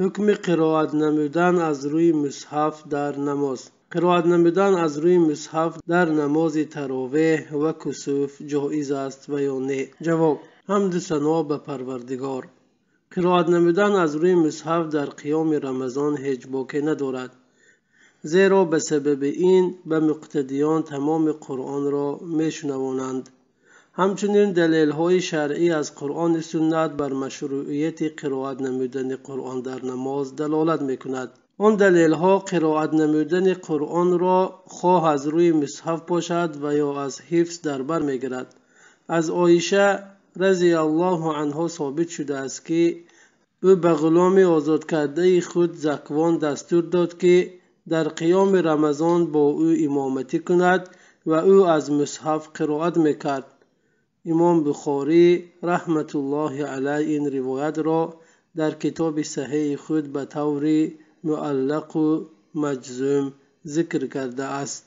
ҳукми қироат намудан аз рӯи мусҳаф дар намоз қироат намудан аз рӯи мусҳаф дар намози таровеҳ ва кусуф ҷоиз аст ва ё не ҷавоб ҳамду сано ба парвардигор қироат намудан аз рӯи мусҳаф дар қиёми рамазон ҳеҷ боке надорад зеро ба сабаби ин ба муқтадиён тамоми қуръонро мешунавонанд ҳамчунин далелҳои шаръӣ аз қуръони суннат бар машруияти қироат намудани қуръон дар намоз далолат мекунад он далелҳо қироат намудани қуръонро хоҳ аз рӯи мусҳаф бошад ва ё аз ҳифз дар бар мегирад аз оиша разияллоҳу анҳо собит шудааст ки ӯ ба ғуломи озодкардаи худ заквон дастур дод ки дар қиёми рамазон бо ӯ имоматӣ кунад ва ӯ аз мусҳаф қироат мекард имом бухорӣ раҳматуллоҳи алай ин ривоятро дар китоби саҳеҳи худ ба таври муаллақу маҷзум зикр кардааст